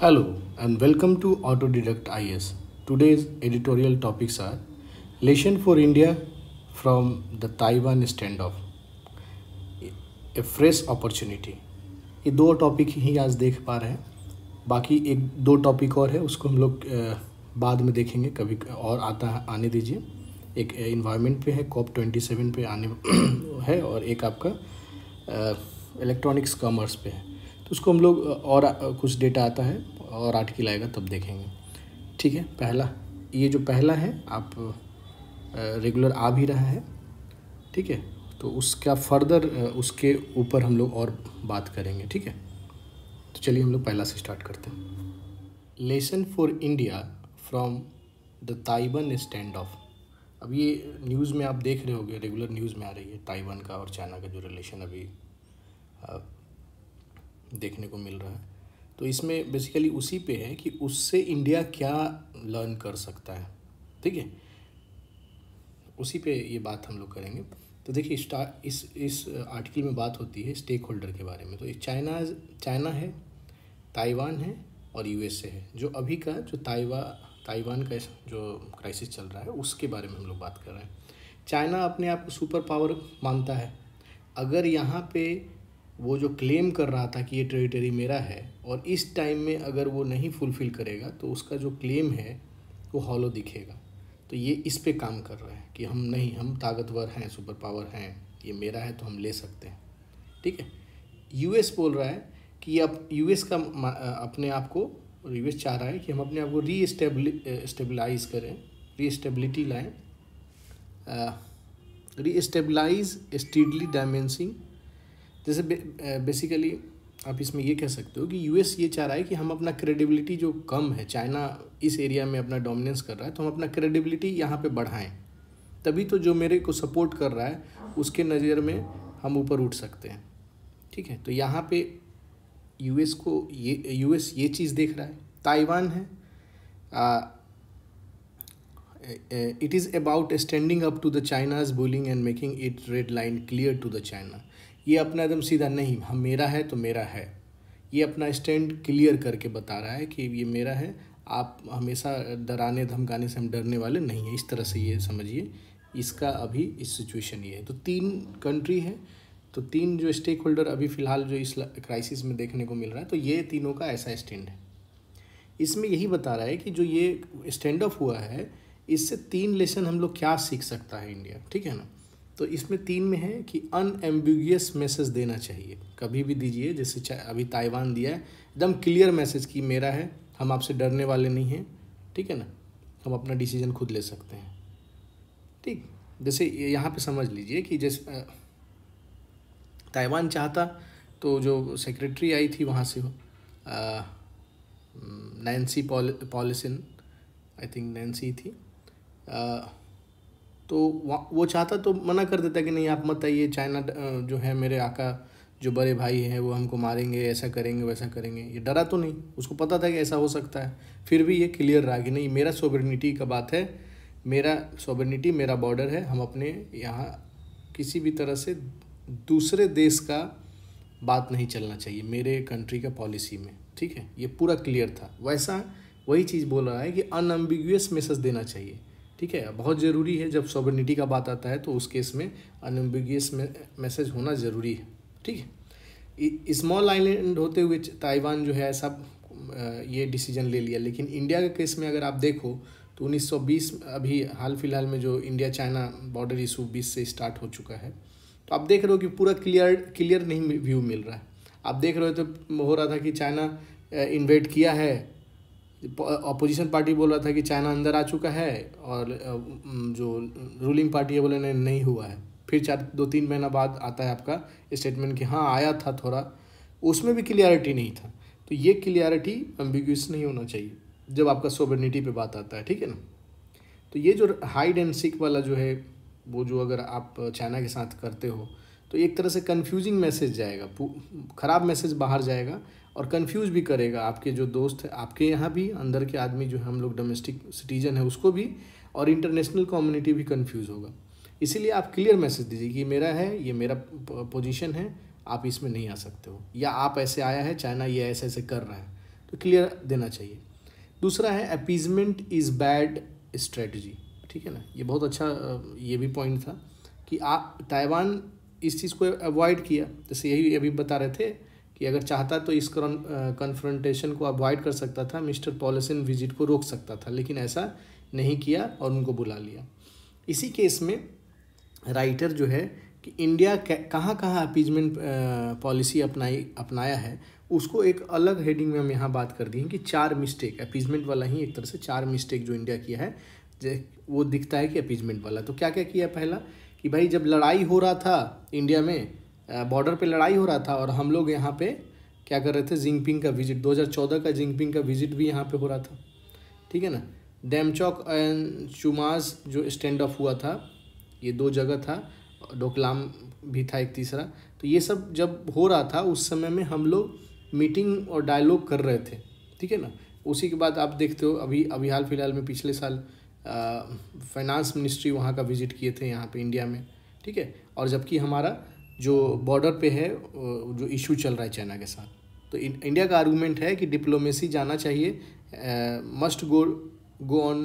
Hello and welcome to Autodidact IS. Today's editorial topics are Lesson for India from the Taiwan standoff, a fresh opportunity. ये दो topic ही आज देख पा रहे हैं बाकी एक दो टॉपिक और है उसको हम लोग बाद में देखेंगे कभी और आता है आने दीजिए एक इन्वायरमेंट पे है कॉप ट्वेंटी सेवन पे आने है और एक आपका इलेक्ट्रॉनिक्स कॉमर्स पे है तो उसको हम लोग और कुछ डेटा आता है और आर्टिकल आएगा तब देखेंगे ठीक है पहला ये जो पहला है आप रेगुलर आ भी रहा है ठीक है तो उसका फर्दर उसके ऊपर हम लोग और बात करेंगे ठीक है तो चलिए हम लोग पहला से स्टार्ट करते हैं lesson for India from the Taiwan standoff अब ये न्यूज़ में आप देख रहे होगे रेगुलर न्यूज़ में आ रही है ताइवान का और चाइना का जो रिलेशन अभी देखने को मिल रहा है तो इसमें बेसिकली उसी पे है कि उससे इंडिया क्या लर्न कर सकता है ठीक है उसी पे ये बात हम लोग करेंगे तो देखिए इस इस आर्टिकल में बात होती है स्टेक होल्डर के बारे में तो एक चाइना चाइना है ताइवान है और यूएसए है जो अभी का जो ताइवा ताइवान का जो क्राइसिस चल रहा है उसके बारे में हम लोग बात कर रहे हैं चाइना अपने आप को सुपर पावर मानता है अगर यहाँ पे वो जो क्लेम कर रहा था कि ये टेरिटरी मेरा है और इस टाइम में अगर वो नहीं फुलफ़िल करेगा तो उसका जो क्लेम है वो हॉलो दिखेगा तो ये इस पे काम कर रहा है कि हम नहीं हम ताकतवर हैं सुपर पावर हैं ये मेरा है तो हम ले सकते हैं ठीक है यूएस बोल रहा है कि अब यू का अपने आप को यू यूएस चाह रहा है कि हम अपने आप को री स्टेबलाइज करें री स्टेबिलिटी लाएँ री स्टेबलाइज स्टीडली डायमेंसिंग जैसे बेसिकली आप इसमें ये कह सकते हो कि यूएस ये चाह रहा है कि हम अपना क्रेडिबिलिटी जो कम है चाइना इस एरिया में अपना डोमिनेंस कर रहा है तो हम अपना क्रेडिबिलिटी यहाँ पे बढ़ाएं तभी तो जो मेरे को सपोर्ट कर रहा है उसके नज़र में हम ऊपर उठ सकते हैं ठीक है तो यहाँ पे यूएस को ये यूएस ये चीज़ देख रहा है ताइवान है it is about standing up to the China's bullying and making it red line clear to the China ये अपना एकदम सीधा नहीं हम हाँ, मेरा है तो मेरा है ये अपना स्टैंड क्लियर करके बता रहा है कि ये मेरा है आप हमेशा डराने धमकाने से हम डरने वाले नहीं हैं इस तरह से ये समझिए इसका अभी इस सिचुएशन ये है तो तीन कंट्री है तो तीन जो स्टेक होल्डर अभी फ़िलहाल जो इस क्राइसिस में देखने को मिल रहा है तो ये तीनों का ऐसा स्टैंड है इसमें यही बता रहा है कि जो ये स्टैंड अप हुआ है इससे तीन लेसन हम लोग क्या सीख सकता है इंडिया ठीक है ना तो इसमें तीन में है कि अनएम्बिगियस मैसेज देना चाहिए कभी भी दीजिए जैसे अभी ताइवान दिया है एकदम क्लियर मैसेज कि मेरा है हम आपसे डरने वाले नहीं हैं ठीक है ना हम अपना डिसीजन खुद ले सकते हैं ठीक जैसे यहाँ पे समझ लीजिए कि जैसे ताइवान चाहता तो जो सेक्रेटरी आई थी वहाँ से नैन्सी पॉलिसिन आई थिंक नैन्सी थी आ, तो वो चाहता तो मना कर देता कि नहीं आप मत आइए चाइना जो है मेरे आका जो बड़े भाई हैं वो हमको मारेंगे ऐसा करेंगे वैसा करेंगे ये डरा तो नहीं उसको पता था कि ऐसा हो सकता है फिर भी ये क्लियर रहा कि नहीं मेरा सोबरनिटी का बात है मेरा सोबरनिटी मेरा बॉर्डर है हम अपने यहाँ किसी भी तरह से दूसरे देश का बात नहीं चलना चाहिए मेरे कंट्री का पॉलिसी में ठीक है ये पूरा क्लियर था वैसा वही चीज़ बोल रहा है कि अनएम्बिगुअस मैसेज देना चाहिए ठीक है बहुत ज़रूरी है जब सॉबर्निटी का बात आता है तो उस केस में अनम्बिगियस मैसेज होना ज़रूरी है ठीक है स्मॉल आइलैंड होते हुए ताइवान जो है सब ये डिसीजन ले लिया लेकिन इंडिया के केस में अगर आप देखो तो 1920 अभी हाल फिलहाल में जो इंडिया चाइना बॉर्डर इशू बीस से स्टार्ट हो चुका है तो आप देख रहे हो कि पूरा क्लियर क्लियर नहीं व्यू मिल रहा है आप देख रहे हो तो हो रहा था कि चाइना इन्वेट किया है अपोजिशन पार्टी बोल रहा था कि चाइना अंदर आ चुका है और जो रूलिंग पार्टी है बोले नहीं नहीं हुआ है फिर चार दो तीन महीना बाद आता है आपका स्टेटमेंट कि हाँ आया था थोड़ा उसमें भी क्लियरिटी नहीं था तो ये क्लियरिटी एम्बिग्यूस नहीं होना चाहिए जब आपका सोवर्निटी पे बात आता है ठीक है ना तो ये जो हाइड एंड सिक वाला जो है वो जो अगर आप चाइना के साथ करते हो तो एक तरह से कन्फ्यूजिंग मैसेज जाएगा खराब मैसेज बाहर जाएगा और कंफ्यूज भी करेगा आपके जो दोस्त है आपके यहाँ भी अंदर के आदमी जो है हम लोग डोमेस्टिक सिटीजन है उसको भी और इंटरनेशनल कम्युनिटी भी कंफ्यूज होगा इसीलिए आप क्लियर मैसेज दीजिए कि मेरा है ये मेरा पोजीशन है आप इसमें नहीं आ सकते हो या आप ऐसे आया है चाइना ये ऐसे ऐसे कर रहा है तो क्लियर देना चाहिए दूसरा है अपीजमेंट इज़ बैड स्ट्रेटजी ठीक है ना ये बहुत अच्छा ये भी पॉइंट था कि आप ताइवान इस चीज़ को अवॉइड किया जैसे यही अभी बता रहे थे कि अगर चाहता तो इस कन्फ्रंटेशन को अवॉइड कर सकता था मिस्टर पॉलिसन विजिट को रोक सकता था लेकिन ऐसा नहीं किया और उनको बुला लिया इसी केस में राइटर जो है कि इंडिया कहाँ कहाँ अपीजमेंट पॉलिसी अपनाई अपनाया है उसको एक अलग हेडिंग में हम यहाँ बात कर दी है कि चार मिस्टेक अपीजमेंट वाला ही एक तरह से चार मिस्टेक जो इंडिया किया है वो दिखता है कि अपीजमेंट वाला तो क्या क्या किया पहला कि भाई जब लड़ाई हो रहा था इंडिया में बॉर्डर पे लड़ाई हो रहा था और हम लोग यहाँ पे क्या कर रहे थे जिंगपिंग का विजिट 2014 का जिंगपिंग का विजिट भी यहाँ पे हो रहा था ठीक है ना डैमचौक एंड चुमाज जो स्टैंड ऑफ हुआ था ये दो जगह था डोकलाम भी था एक तीसरा तो ये सब जब हो रहा था उस समय में हम लोग मीटिंग और डायलॉग कर रहे थे ठीक है ना उसी के बाद आप देखते हो अभी अभी हाल फिलहाल में पिछले साल फाइनेंस मिनिस्ट्री वहाँ का विजिट किए थे यहाँ पे इंडिया में ठीक है और जबकि हमारा जो बॉर्डर पे है जो इशू चल रहा है चाइना के साथ तो इंडिया का आर्गूमेंट है कि डिप्लोमेसी जाना चाहिए must go go on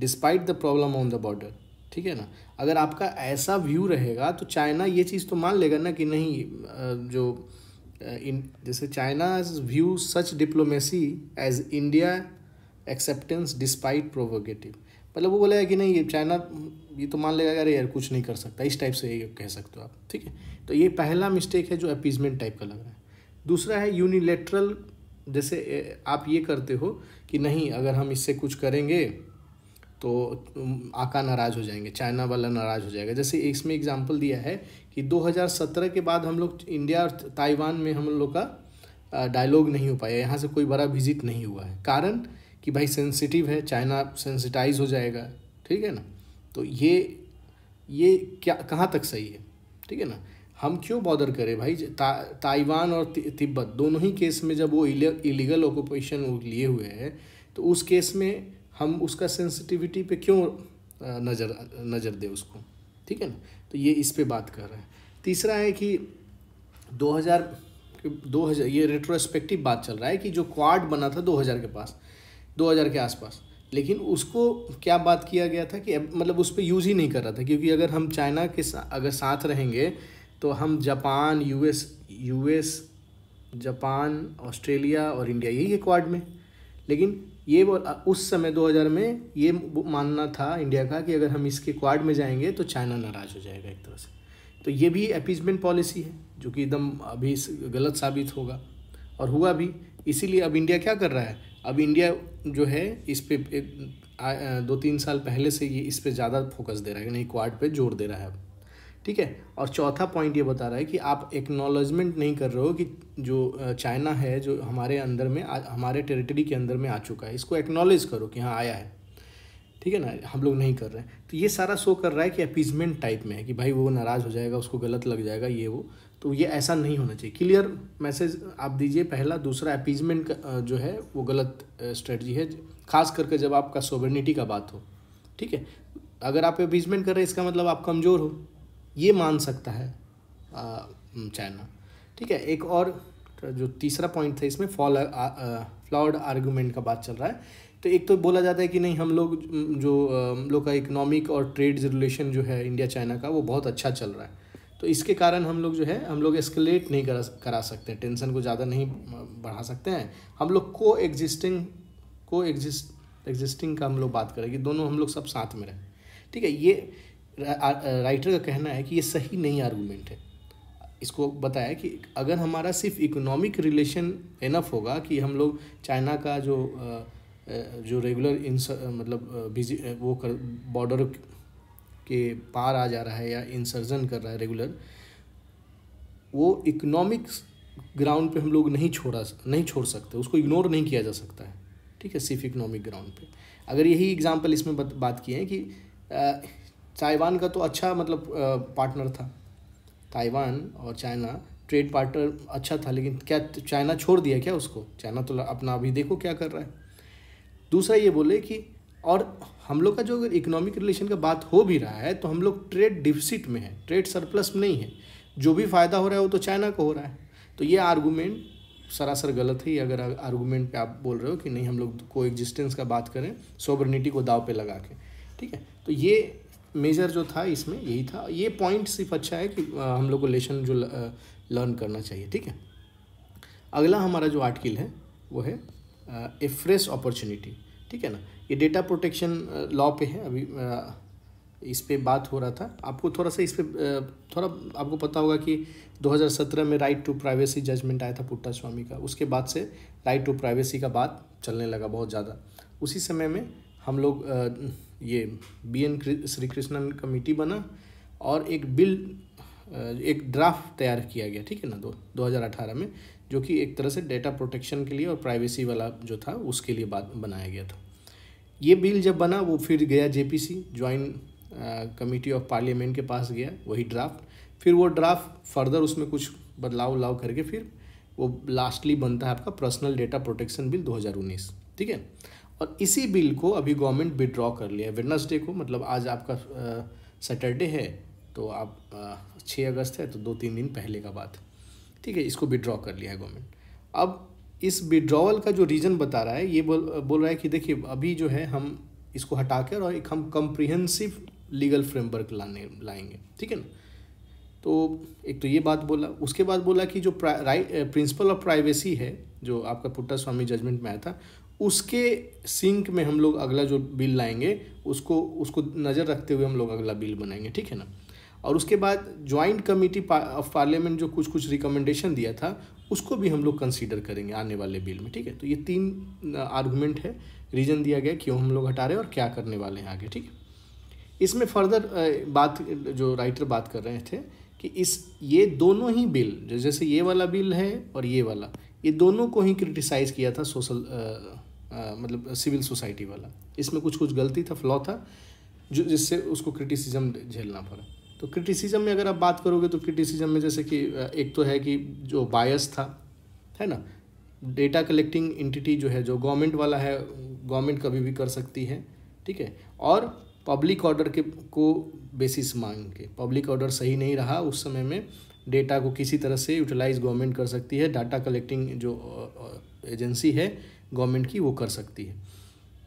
despite the problem on the border ठीक है ना अगर आपका ऐसा व्यू रहेगा तो चाइना ये चीज़ तो मान लेगा ना कि नहीं जो इन जैसे China view such diplomacy as India acceptance despite provocative मतलब वो बोला कि नहीं ये चाइना ये तो मान लेगा अरे यार कुछ नहीं कर सकता इस टाइप से ये कह सकते हो आप ठीक है तो ये पहला मिस्टेक है जो अपीजमेंट टाइप का लग रहा है दूसरा है यूनिलेटरल जैसे आप ये करते हो कि नहीं अगर हम इससे कुछ करेंगे तो आका नाराज़ हो जाएंगे चाइना वाला नाराज़ हो जाएगा जैसे इसमें एग्जाम्पल दिया है कि 2017 के बाद हम लोग इंडिया और ताइवान में हम लोग का डायलॉग नहीं हो पाया यहाँ से कोई बड़ा विजिट नहीं हुआ है कारण कि भाई सेंसिटिव है चाइना सेंसिटाइज हो जाएगा ठीक है ना तो ये ये क्या कहाँ तक सही है ठीक है ना हम क्यों बॉर्डर करें भाई ता, ताइवान और तिब्बत दोनों ही केस में जब वो इलीगल ऑक्यूपेशन लिए हुए हैं तो उस केस में हम उसका सेंसिटिविटी पे क्यों नज़र नज़र दे उसको ठीक है ना तो ये इस पे बात कर रहे हैं तीसरा है कि 2000 2000 ये रेट्रोस्पेक्टिव बात चल रहा है कि जो क्वाड बना था 2000 के पास 2000 के आसपास लेकिन उसको क्या बात किया गया था कि मतलब उस पर यूज़ ही नहीं कर रहा था क्योंकि अगर हम चाइना के सा, अगर साथ रहेंगे तो हम Japan US US Japan Australia और इंडिया यही है क्वाड में लेकिन ये उस समय 2000 में ये मानना था इंडिया का कि अगर हम इसके क्वाड में जाएंगे तो चाइना नाराज़ हो जाएगा एक तरह से तो ये भी अपीजमेंट पॉलिसी है जो कि एकदम अभी गलत साबित होगा और हुआ भी इसीलिए अब इंडिया क्या कर रहा है अब इंडिया जो है इस पर दो तीन साल पहले से ये इस पर ज़्यादा फोकस दे रहा है नहीं क्वाड पे जोर दे रहा है ठीक है और चौथा पॉइंट ये बता रहा है कि आप एक्नॉलेजमेंट नहीं कर रहे हो कि जो चाइना है जो हमारे अंदर में हमारे टेरिटरी के अंदर में आ चुका है इसको एक्नॉलेज करो कि हाँ आया है ठीक है ना हम लोग नहीं कर रहे हैं तो ये सारा शो कर रहा है कि अपीजमेंट टाइप में है कि भाई वो नाराज़ हो जाएगा उसको गलत लग जाएगा ये वो तो ये ऐसा नहीं होना चाहिए क्लियर मैसेज आप दीजिए पहला दूसरा अपीजमेंट जो है वो गलत स्ट्रेटजी है खास करके जब आपका सोवर्निटी का बात हो ठीक है अगर आप अपीजमेंट कर रहे हैं इसका मतलब आप कमज़ोर हो ये मान सकता है चाइना ठीक है एक और जो तीसरा पॉइंट था इसमें फॉल फ्लॉड आर्गूमेंट का बात चल रहा है तो एक तो बोला जाता है कि नहीं हम लोग जो लोग का इकोनॉमिक और ट्रेड रिलेशन जो है इंडिया चाइना का वो बहुत अच्छा चल रहा है तो इसके कारण हम लोग जो है हम लोग एस्केलेट नहीं करा करा सकते टेंशन को ज़्यादा नहीं बढ़ा सकते हैं हम लोग को एग्जिस्टिंग को एग्जिस्ट एग्जिस्टिंग का हम लोग बात करें कि दोनों हम लोग सब साथ में रहें ठीक है ये राइटर का कहना है कि ये सही नहीं आर्गूमेंट है इसको बताया कि अगर हमारा सिर्फ इकोनॉमिक रिलेशन इनफ होगा कि हम लोग चाइना का जो आ, जो रेगुलर इन मतलब बिजी वो कर बॉर्डर के पार आ जा रहा है या इंसर्जन कर रहा है रेगुलर वो इकोनॉमिक्स ग्राउंड पे हम लोग नहीं छोड़ा नहीं छोड़ सकते उसको इग्नोर नहीं किया जा सकता है ठीक है सिर्फ इकोनॉमिक ग्राउंड पे अगर यही एग्जांपल इसमें बत, बात किए हैं कि ताइवान का तो अच्छा मतलब आ, पार्टनर था ताइवान और चाइना ट्रेड पार्टनर अच्छा था लेकिन क्या चाइना छोड़ दिया क्या उसको चाइना तो अपना अभी देखो क्या कर रहा है दूसरा ये बोले कि और हम लोग का जो अगर इकोनॉमिक रिलेशन का बात हो भी रहा है तो हम लोग ट्रेड डिफिसिट में है ट्रेड सरप्लस में नहीं है जो भी फ़ायदा हो रहा है वो तो चाइना को हो रहा है तो ये आर्गूमेंट सरासर गलत है अगर आर्गूमेंट पे आप बोल रहे हो कि नहीं हम लोग को एग्जिस्टेंस का बात करें सोबरनिटी को दाव पे लगा के ठीक है तो ये मेजर जो था इसमें यही था ये पॉइंट सिर्फ अच्छा है कि हम लोग को लेसन जो लर्न करना चाहिए ठीक है अगला हमारा जो आर्टिकल है वो है ए फ्रेश अपॉर्चुनिटी ठीक है ना ये डेटा प्रोटेक्शन लॉ पे है अभी आ, इस पर बात हो रहा था आपको थोड़ा सा इस पर थोड़ा आपको पता होगा कि 2017 में राइट टू प्राइवेसी जजमेंट आया था पुट्टा स्वामी का उसके बाद से राइट टू प्राइवेसी का बात चलने लगा बहुत ज़्यादा उसी समय में हम लोग ये B N Sri Krishnan committee बना और एक बिल एक ड्राफ्ट तैयार किया गया ठीक है ना दो 2018 में जो कि एक तरह से डेटा प्रोटेक्शन के लिए और प्राइवेसी वाला जो था उसके लिए बात बनाया गया था ये बिल जब बना वो फिर गया J P committee of parliament के पास गया वही ड्राफ्ट फिर वो ड्राफ्ट फर्दर उसमें कुछ बदलाव उलाव करके फिर वो लास्टली बनता है आपका पर्सनल डेटा प्रोटेक्शन बिल 2019 ठीक है और इसी बिल को अभी गवर्नमेंट विड्रॉ कर लिया वेडनसडे को मतलब आज आपका सैटरडे है तो आप छः अगस्त है तो दो तीन दिन पहले का बात है ठीक है इसको विड्रॉ कर लिया है गवर्नमेंट अब इस विड्रॉवल का जो रीज़न बता रहा है ये बोल बोल रहा है कि देखिए अभी जो है हम इसको हटा कर और एक हम कम्प्रिहेंसिव लीगल फ्रेमवर्क लाने लाएंगे ठीक है ना तो एक तो ये बात बोला उसके बाद बोला कि जो प्रिंसिपल ऑफ प्राइवेसी है जो आपका पुट्टा स्वामी जजमेंट में आया था उसके सिंक में हम लोग अगला जो बिल लाएंगे उसको उसको नज़र रखते हुए हम लोग अगला बिल बनाएंगे ठीक है ना और उसके बाद ज्वाइंट कमेटी ऑफ पार्लियामेंट जो कुछ कुछ रिकमेंडेशन दिया था उसको भी हम लोग कंसीडर करेंगे आने वाले बिल में ठीक है तो ये तीन आर्गूमेंट है रीज़न दिया गया क्यों हम लोग हटा रहे हैं और क्या करने वाले हैं आगे ठीक है इसमें फर्दर बात जो राइटर बात कर रहे थे कि इस ये दोनों ही बिल जैसे ये वाला बिल है और ये वाला ये दोनों को ही क्रिटिसाइज़ किया था सोशल मतलब सिविल सोसाइटी वाला इसमें कुछ कुछ गलती था फ्लॉ था जो जिससे उसको क्रिटिसिज्म झेलना पड़ा तो क्रिटिसिज्म में अगर आप बात करोगे तो क्रिटिसिज्म में जैसे कि एक तो है कि जो बायस था है ना डेटा कलेक्टिंग इंटिटी जो है जो गवर्नमेंट वाला है गवर्नमेंट कभी भी कर सकती है ठीक है और पब्लिक ऑर्डर के को बेसिस मांग के पब्लिक ऑर्डर सही नहीं रहा उस समय में डेटा को किसी तरह से यूटिलाइज गवर्नमेंट कर सकती है डाटा कलेक्टिंग जो एजेंसी है गवर्नमेंट की वो कर सकती है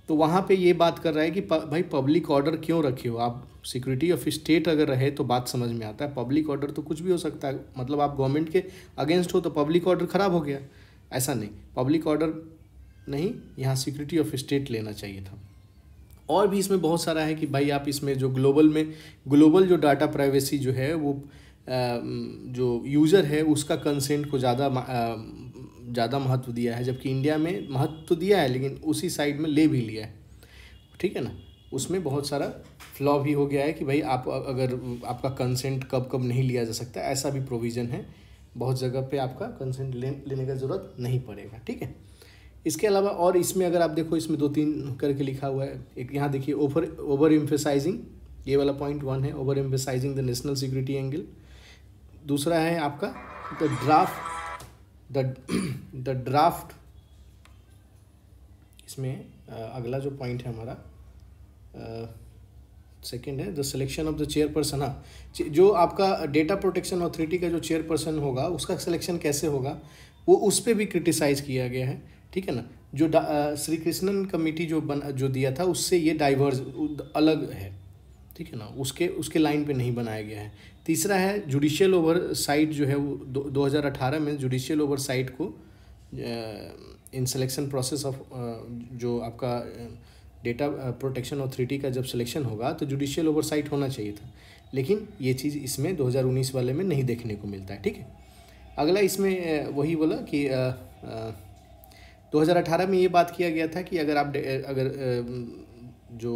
तो वहाँ पे ये बात कर रहा है कि प, भाई पब्लिक ऑर्डर क्यों रखे हो आप सिक्योरिटी ऑफ स्टेट अगर रहे तो बात समझ में आता है पब्लिक ऑर्डर तो कुछ भी हो सकता है मतलब आप गवर्नमेंट के अगेंस्ट हो तो पब्लिक ऑर्डर ख़राब हो गया ऐसा नहीं पब्लिक ऑर्डर नहीं यहाँ सिक्योरिटी ऑफ स्टेट लेना चाहिए था और भी इसमें बहुत सारा है कि भाई आप इसमें जो ग्लोबल में ग्लोबल जो डाटा प्राइवेसी जो है वो जो यूज़र है उसका कंसेंट को ज़्यादा ज़्यादा महत्व दिया है जबकि इंडिया में महत्व तो दिया है लेकिन उसी साइड में ले भी लिया है ठीक है ना उसमें बहुत सारा फ्लॉ भी हो गया है कि भाई आप अगर आपका कंसेंट कब कब नहीं लिया जा सकता ऐसा भी प्रोविज़न है बहुत जगह पे आपका कंसेंट ले, लेने का ज़रूरत नहीं पड़ेगा ठीक है इसके अलावा और इसमें अगर आप देखो इसमें दो तीन करके लिखा हुआ है एक यहाँ देखिए ओवर ओवर एम्फेसाइजिंग ये वाला पॉइंट वन है over emphasising the national security angle दूसरा है आपका the draft the the draft इसमें अगला जो पॉइंट है हमारा सेकेंड है the selection of the chairperson हाँ जो आपका डेटा प्रोटेक्शन अथॉरिटी का जो चेयर पर्सन होगा उसका सिलेक्शन कैसे होगा वो उस पर भी क्रिटिसाइज किया गया है ठीक है ना जो श्री कृष्णन कमेटी जो बन जो दिया था उससे ये डाइवर्स अलग है ठीक है ना उसके उसके लाइन पे नहीं बनाया गया है तीसरा है जुडिशियल ओवर साइट जो है वो दो, हज़ार अठारह में जुडिशियल ओवर साइट को इन सिलेक्शन प्रोसेस ऑफ जो आपका डेटा प्रोटेक्शन अथॉरिटी का जब सिलेक्शन होगा तो जुडिशियल साइट होना चाहिए था लेकिन ये चीज़ इसमें 2019 वाले में नहीं देखने को मिलता है ठीक है अगला इसमें वही बोला कि आ, आ, 2018 में ये बात किया गया था कि अगर आप अगर आ, जो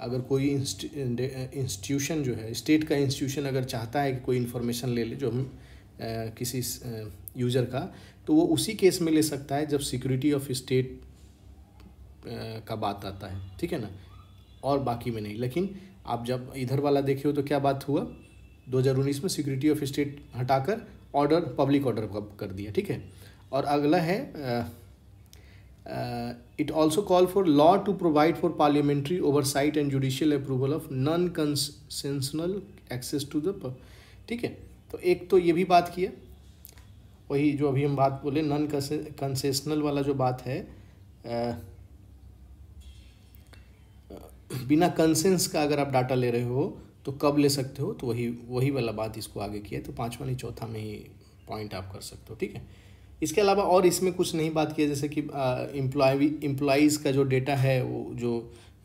अगर कोई इंस्टीट्यूशन जो है स्टेट का इंस्टीट्यूशन अगर चाहता है कि कोई इन्फॉर्मेशन ले ले जो हम किसी यूज़र का तो वो उसी केस में ले सकता है जब सिक्योरिटी ऑफ स्टेट का बात आता है ठीक है ना और बाकी में नहीं लेकिन आप जब इधर वाला देखे हो तो क्या बात हुआ 2019 में सिक्योरिटी ऑफ स्टेट हटाकर ऑर्डर पब्लिक ऑर्डर कर दिया ठीक है और अगला है Uh, it also call for law to provide for parliamentary oversight and judicial approval of non consensual access to the ठीक है तो एक तो ये भी बात की है वही जो अभी हम बात बोले नॉन कंसेशनल वाला जो बात है आ, uh, बिना कंसेंस का अगर आप डाटा ले रहे हो तो कब ले सकते हो तो वही वही वाला बात इसको आगे किया है तो पाँचवा नहीं चौथा में ही पॉइंट आप कर सकते हो ठीक है इसके अलावा और इसमें कुछ नहीं बात किया जैसे कि इम्प्लॉ इम्प्लॉयज़ का जो डेटा है वो जो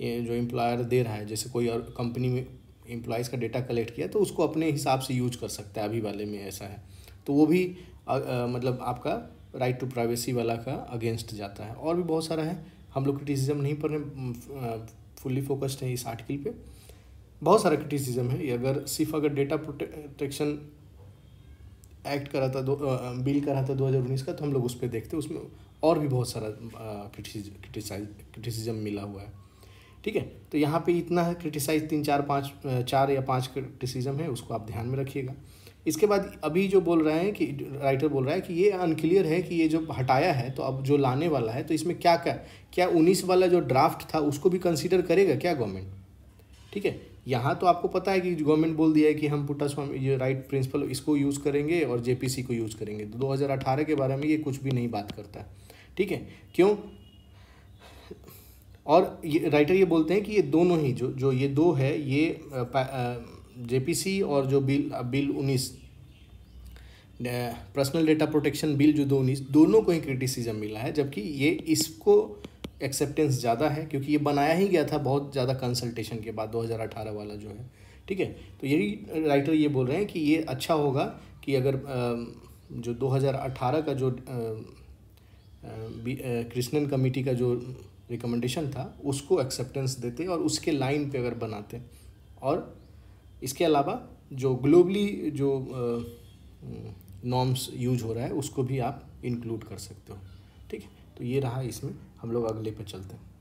जो इम्प्लॉयर दे रहा है जैसे कोई और कंपनी में इम्प्लॉयज़ का डेटा कलेक्ट किया तो उसको अपने हिसाब से यूज कर सकता है अभी वाले में ऐसा है तो वो भी आ, आ, मतलब आपका राइट टू प्राइवेसी वाला का अगेंस्ट जाता है और भी बहुत सारा है हम लोग क्रिटिसिज्म नहीं पर फुल्ली फोकस्ड है इस आर्टिकल पे बहुत सारा क्रिटिसिज्म है अगर सिर्फ अगर डेटा प्रोटेक्शन एक्ट करा था दो बिल करा था दो हज़ार उन्नीस का तो हम लोग उस पर देखते उसमें और भी बहुत सारा क्रिटिसाइज क्रिटिसिज्म मिला हुआ है ठीक है तो यहाँ पे इतना है क्रिटिसाइज तीन चार पाँच चार या पाँच क्रिटिसिज्म है उसको आप ध्यान में रखिएगा इसके बाद अभी जो बोल रहे हैं कि राइटर बोल रहा है कि ये अनक्लियर है कि ये जो हटाया है तो अब जो लाने वाला है तो इसमें क्या क्या क्या उन्नीस वाला जो ड्राफ्ट था उसको भी कंसिडर करेगा क्या गवर्नमेंट ठीक है यहाँ तो आपको पता है कि गवर्नमेंट बोल दिया है कि हम पुटा स्वामी ये राइट प्रिंसिपल इसको यूज़ करेंगे और जेपीसी को यूज़ करेंगे तो 2018 के बारे में ये कुछ भी नहीं बात करता ठीक है क्यों और ये राइटर ये बोलते हैं कि ये दोनों ही जो जो ये दो है ये जे और जो बिल बिल उन्नीस पर्सनल डेटा प्रोटेक्शन बिल जो दो उन्नीस दोनों को ही क्रिटिसिज्म मिला है जबकि ये इसको एक्सेप्टेंस ज़्यादा है क्योंकि ये बनाया ही गया था बहुत ज़्यादा कंसल्टेशन के बाद 2018 वाला जो है ठीक है तो यही राइटर ये बोल रहे हैं कि ये अच्छा होगा कि अगर जो 2018 का जो कृष्णन कमेटी का जो रिकमेंडेशन था उसको एक्सेप्टेंस देते और उसके लाइन पे अगर बनाते और इसके अलावा जो ग्लोबली जो नॉर्म्स यूज हो रहा है उसको भी आप इंक्लूड कर सकते हो ठीक है तो ये रहा इसमें हम लोग अगले पे चलते हैं